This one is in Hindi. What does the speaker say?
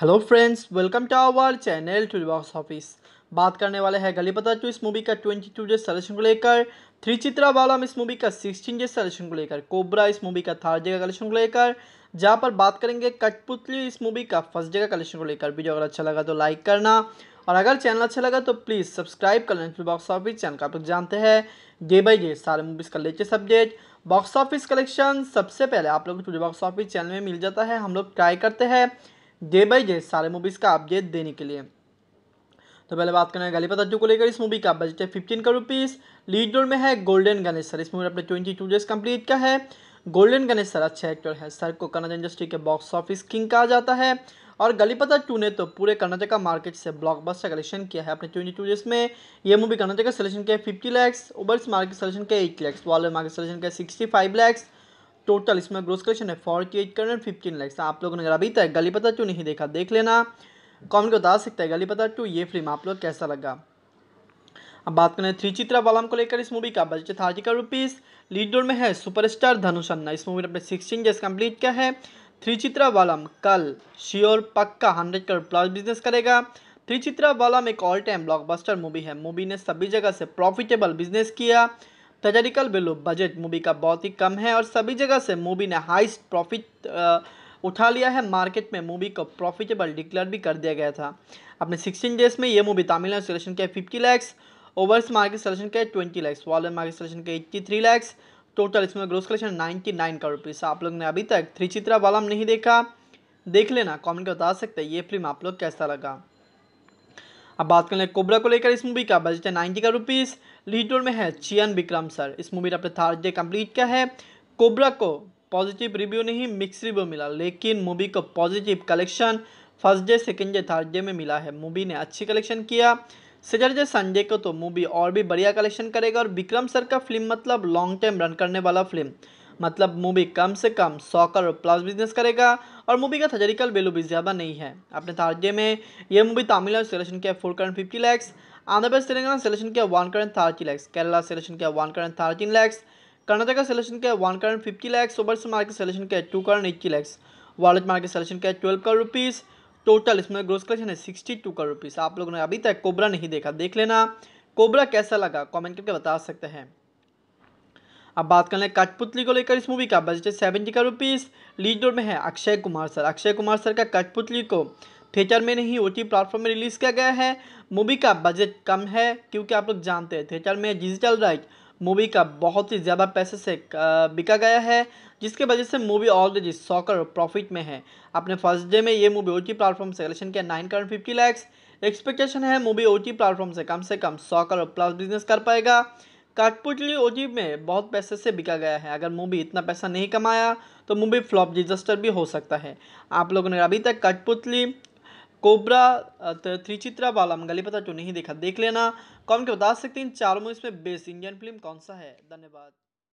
hello friends welcome to our channel box office बात करने वाले हैं गली पता टू इस मूवी का ट्वेंटी टू डे सलेक्शन को लेकर थ्री चित्रा बालम इस मूवी का सिक्सटीन डे सलेक्शन को लेकर कोबरा इस मूवी का थर्ड जगह कलेक्शन को लेकर जहां पर बात करेंगे कठपुतली इस मूवी का फर्स्ट जगह कलेक्शन को लेकर वीडियो अगर अच्छा लगा तो लाइक करना और अगर चैनल अच्छा लगा तो प्लीज़ सब्सक्राइब कर लेना बॉक्स ऑफिस चैनल का आप लोग जानते हैं डे बाई डे सारे मूवीज़ का latest update box office collection सबसे पहले आप लोग बॉक्स ऑफिस चैनल में मिल जाता है हम लोग ट्राई करते हैं डे बाई डे सारे मूवीज़ का अपडेट देने के लिए तो पहले बात करना करें गली पताजू को लेकर इस मूवी का बजट है फिफ्टीन का रुपीज़ लीड रोल में है गोल्डन गणेश सर इस मूवी अपने ट्वेंटी टू डेज कंप्लीट का है गोल्डन गणेश सर अच्छे एक्टर है सर को कन्नड़ इंडस्ट्री के बॉक्स ऑफिस किंग कहा जाता है और गलीपता टू ने तो पूरे कर्नाटका मार्केट से ब्लॉकबस्टर कलेक्शन किया है अपने ट्वेंटी टू डेज में ये मूवी कर्नाटका सलेक्शन किया है fifty lakhs overseas market collection किया एट लैक्स वाले मार्केट सलेक्शन किया सिक्सटी फाइव लैक्स टोटल इसमें ग्रोस कलेक्शन है forty eight crore fifteen lakhs आप लोगों ने अगर अभी तक गली पता टू नहीं देखा देख लेना कॉमेंट को बता सकते हैं गली पता टू ये फिल्म आप लोग कैसा लगा अब बात करें थ्री चित्रा वालम को लेकर इस मूवी का बजट थर्टी का रुपीज़ लीड रोल में है सुपरस्टार धनुष अन्ना इस मूवी ने अपने सिक्सटीन डेज कंप्लीट किया है थ्री चित्रा वालम कल श्योर पक्का हंड्रेड करोड़ प्लस बिजनेस करेगा थ्री चित्रा वालम एक ऑल टाइम ब्लॉकबस्टर मूवी है मूवी ने सभी जगह से प्रॉफिटेबल बिजनेस किया थेजरिकल बिलो बजट मूवी का बहुत ही कम है और सभी जगह से मूवी ने हाइस्ट प्रॉफिट उठा लिया है मार्केट में मूवी को प्रॉफिटेबल डिक्लेयर भी कर दिया गया था अपने सिक्सटीन डेज में ये मूवी तमिलनाडु सिलेक्शन के fifty lakhs overseas market collection के ट्वेंटी लैक्स वॉल मार्केट सिलेक्शन के एट्टी थ्री लैक्स टोटल इसमें gross collection ninety nine crore rupees आप लोग ने अभी तक थ्री चित्रा वालम नहीं देखा देख लेना कॉमेंट कर बता सकते हैं ये फिल्म आप लोग कैसा लगा अब बात कर लें कोबरा को लेकर इस मूवी का बजट है नाइन्टी का रुपीज़ लीड रोल में है चियन विक्रम सर इस मूवी ने अपने थर्ड डे कम्प्लीट किया है कोबरा को पॉजिटिव रिव्यू नहीं मिक्स रिव्यू मिला लेकिन मूवी को positive collection first day second day third day में मिला है मूवी ने अच्छी कलेक्शन किया सैटरडे संडे को तो मूवी और भी बढ़िया कलेक्शन करेगा और विक्रम सर का फिल्म मतलब लॉन्ग टाइम रन करने वाला फिल्म मतलब मूवी कम से कम सौ करोड़ प्लस बिजनेस करेगा और मूवी का थजरिकल वैल्यू भी ज़्यादा नहीं है अपने तारजे में यह मूवी तमिलनाडु सिलेक्शन किया फोर करेंट फिफ्टी लैक्स आंध्र प्रदेश तेलंगाना सिलेक्शन किया वन करेंट थर्टी लैक्स केरला सिलेक्शन किया वन करेंट थर्टीन लैक्स कर्नाटका सिलेक्शन किया वन करेंट fifty lakhs overseas market collection किया टू करेंट एट्टी लैक्स वॉलेट मार्केट सिलेक्शन किया ट्वेल्व करोड़ रुपीज़ टोटल इसमें ग्रोस कलेक्शन है सिक्सटी टू करोड़ रुपीज़ आप लोगों ने अभी तक कोबरा नहीं देखा देख लेना कोबरा कैसा लगा कमेंट करके बता सकते हैं अब बात कर लें कठपुतली को लेकर इस मूवी का बजट है सेवेंटी का रुपीज़ लीड रोल में है अक्षय कुमार सर अक्षय कुमार सर का कठपुतली को थिएटर में नहीं ओ टी प्लेटफॉर्म में रिलीज़ किया गया है मूवी का बजट कम है क्योंकि आप लोग जानते हैं थिएटर में डिजिटल राइट मूवी का बहुत ही ज़्यादा पैसे से बिका गया है जिसके वजह से मूवी ऑलरेडी सौ करोड़ प्रॉफिट में है अपने फर्स्ट डे में ये मूवी ओ टी प्लेटफॉर्म से कलेक्शन किया nine crore fifty lakhs expectation है मूवी ओ टी प्लेटफॉर्म से कम से कम सौ करोड़ प्लस बिजनेस कर पाएगा काटपुतली ओजी में बहुत पैसे से बिका गया है अगर मूवी इतना पैसा नहीं कमाया तो मूवी फ्लॉप डिजस्टर भी हो सकता है आप लोगों ने अभी तक काठपुतली कोबरा त्रिचित्रा गली गलीपता क्यों तो नहीं देखा देख लेना कौन के बता सकते हैं इन चारों में इसमें बेस्ट इंडियन फिल्म कौन सा है धन्यवाद